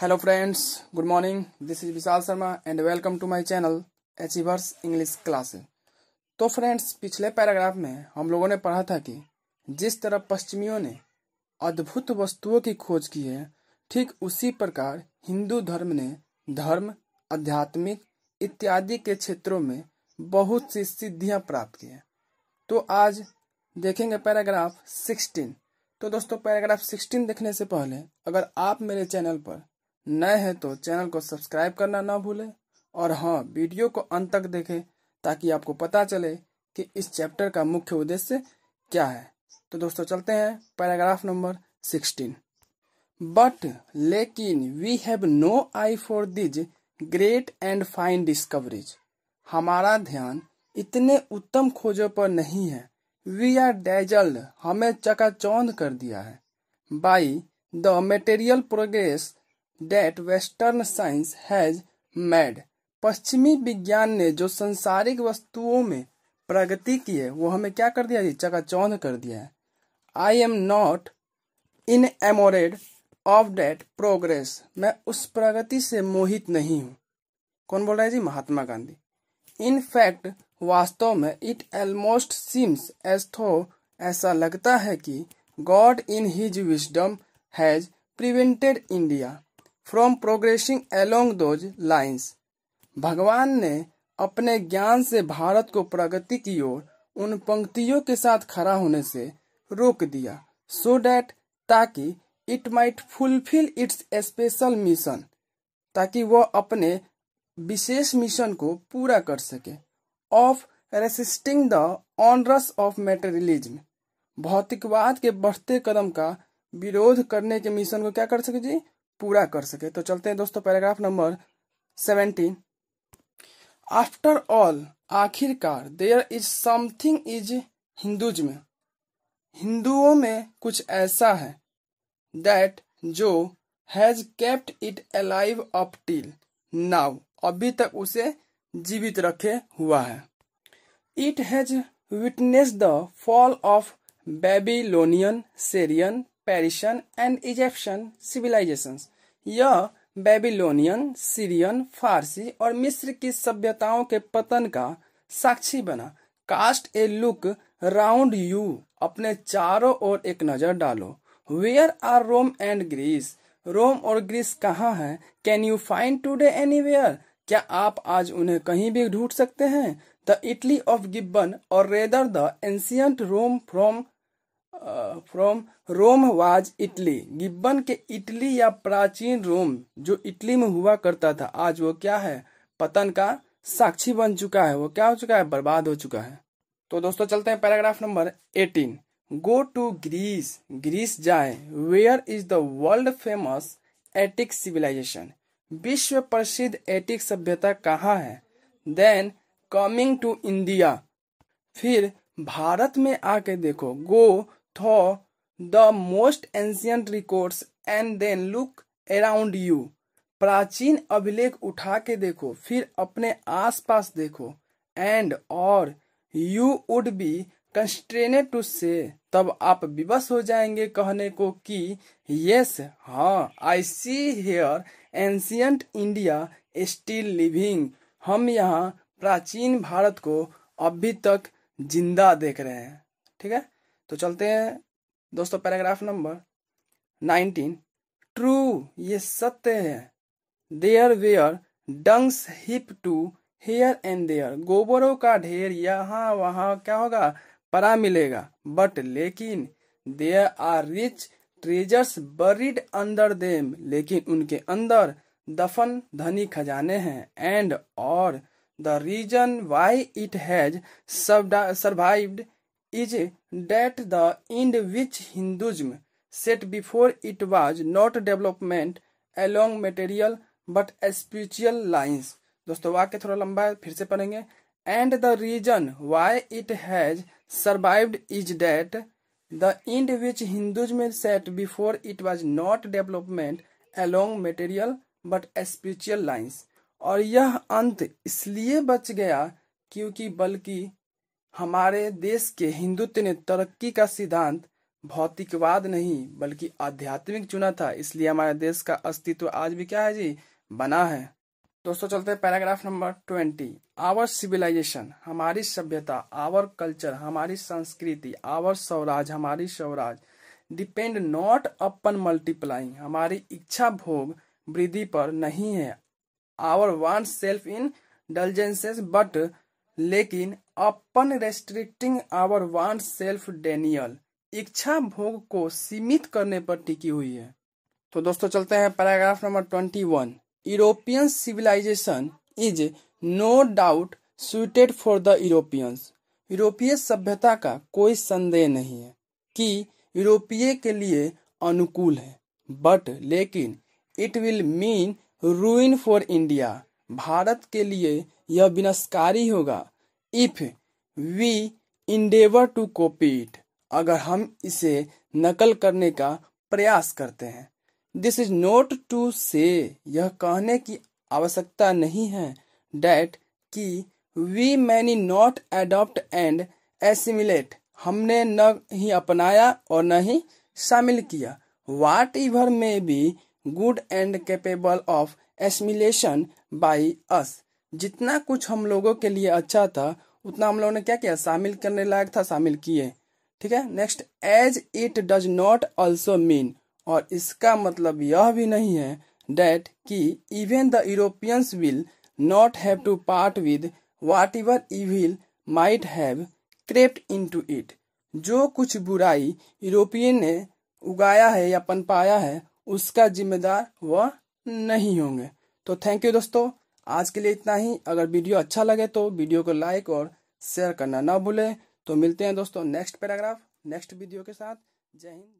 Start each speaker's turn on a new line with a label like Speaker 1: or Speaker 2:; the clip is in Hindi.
Speaker 1: hello friends good morning this is Vishal Sharma and welcome to my channel achievers English class तो फ्रेंड्स पिछले पैराग्राफ में हम लोगों ने पढ़ा था कि जिस तरह पश्चिमियों ने अद्भुत वस्तुओं की खोज की है ठीक उसी प्रकार हिंदू धर्म ने धर्म आध्यात्मिक इत्यादि के क्षेत्रों में बहुत सी सिद्धियां प्राप्त की है तो आज देखेंगे पैराग्राफ सिक्सटीन तो दोस्तों पैराग्राफ सिक्सटीन देखने से पहले अगर आप मेरे चैनल पर नए हैं तो चैनल को सब्सक्राइब करना ना भूलें और हाँ वीडियो को अंत तक देखें ताकि आपको पता चले कि इस चैप्टर का मुख्य उद्देश्य क्या है तो दोस्तों चलते हैं पैराग्राफ नंबर सिक्सटीन बट लेकिन we have no eye for these great and fine discoveries हमारा ध्यान इतने उत्तम खोजों पर नहीं है वी आर डेजल्ड हमें चकाचौंध कर दिया है by the material progress that western science has made पश्चिमी विज्ञान ने जो संसारिक वस्तुओं में प्रगति की है वो हमें क्या कर दिया जी चकाचौंध कर दिया है I am not enamoured of that progress मैं उस प्रगति से मोहित नहीं हूँ कौन बोल रहा है जी महात्मा गांधी इन फैक्ट वास्तव में इट एलमोस्ट सीम्स एज थो ऐसा लगता है कि God in his wisdom has prevented India from progressing along those lines भगवान ने अपने ज्ञान से भारत को प्रगति की ओर उन पंक्तियों के साथ खड़ा होने से रोक दिया सो so डैट ताकि it might fulfil its special mission ताकि वह अपने विशेष मिशन को पूरा कर सके of resisting the onerous of materialism भौतिकवाद के बढ़ते कदम का विरोध करने के मिशन को क्या कर सके जी पूरा कर सके तो चलते हैं दोस्तों paragraph number seventeen after all आखिरकार there is something is Hindus में हिंदुओं में कुछ ऐसा है दैट जो has kept it alive up till now अभी तक उसे जीवित रखे हुआ है it has witness the fall of Babylonian Syrian Persian and Egyptian civilisation यह बेबीलोनियन सीरियन फारसी और मिस्र की सभ्यताओं के पतन का साक्षी बना cast a look round you अपने चारों ओर एक नजर डालो where are Rome and Greece Rome और ग्रीस कहाँ है can you find today anywhere क्या आप आज उन्हें कहीं भी ढूंढ सकते हैं द इटली ऑफ गिब्बन और rather the ancient Rome from from Rome was Italy Gibbon के इटली या प्राचीन रोम जो इटली में हुआ करता था आज वो क्या है पतन का साक्षी बन चुका है वो क्या हो चुका है बर्बाद हो चुका है तो दोस्तों चलते हैं paragraph number eighteen go to Greece Greece जाए where is the world famous Attic civilisation विश्व प्रसिद्ध एटिक सभ्यता कहाँ है देन कमिंग टू इंडिया फिर भारत में आके देखो गो through the most ancient records and then look around you प्राचीन अभिलेख उठा के देखो फिर अपने आसपास देखो एंड और you would be constrained to say तब आप विवश हो जाएंगे कहने को कि यस हाँ I see here ancient India still living हम यहाँ प्राचीन भारत को अभी तक जिंदा देख रहे हैं ठीक है तो चलते हैं दोस्तों पैराग्राफ नंबर नाइनटीन ट्रू ये सत्य है there were dungs heap to here and there गोबरों का ढेर यहाँ वहां क्या होगा परा मिलेगा बट लेकिन there are rich treasures buried under them लेकिन उनके अंदर दफन धनी खजाने हैं एंड और the reason why it has survived is that the end which Hinduism set before it was not development along material but spiritual lines दोस्तों वाक्य थोड़ा लंबा है फिर से पढ़ेंगे and the reason why it has survived is that the end which Hinduism set before it was not development along material but spiritual lines और यह अंत इसलिए बच गया क्योंकि बल्कि हमारे देश के हिंदुत्व ने तरक्की का सिद्धांत भौतिकवाद नहीं बल्कि आध्यात्मिक चुना था इसलिए हमारे देश का अस्तित्व आज भी क्या है जी बना है दोस्तों चलते हैं paragraph number twenty our civilization हमारी सभ्यता आवर कल्चर हमारी संस्कृति आवर स्वराज हमारी swaraj depend not upon multiplying हमारी इच्छा भोग वृद्धि पर नहीं है आवर वन सेल्फ इन डलजेंसेस बट लेकिन अपन रेस्ट्रिक्टिंग आवर वन सेल्फ डेनियल इच्छा भोग को सीमित करने पर टिकी हुई है तो दोस्तों चलते हैं paragraph number twenty one European civilization is no doubt suited for the Europeans यूरोपीय सभ्यता का कोई संदेह नहीं है कि यूरोपीय के लिए अनुकूल है बट लेकिन it will mean ruin for India भारत के लिए यह विनाशकारी होगा if we endeavour to copy it अगर हम इसे नकल करने का प्रयास करते हैं दिस इज नोट टू से यह कहने की आवश्यकता नहीं है डेट कि we may not adopt and assimilate हमने न ही अपनाया और न ही शामिल किया whatever may be good and capable of assimilation by us जितना कुछ हम लोगों के लिए अच्छा था उतना हम लोगों ने क्या किया शामिल करने लायक था शामिल किए ठीक है next as it does not also mean और इसका मतलब यह भी नहीं है डेट कि even the Europeans will not have to part with whatever evil might have crept into it जो कुछ बुराई यूरोपियन ने उगाया है या पनपाया है उसका जिम्मेदार वह नहीं होंगे तो थैंक यू दोस्तों आज के लिए इतना ही अगर वीडियो अच्छा लगे तो वीडियो को लाइक और शेयर करना ना भूलें तो मिलते हैं दोस्तों नेक्स्ट पैराग्राफ नेक्स्ट वीडियो के साथ जय हिंद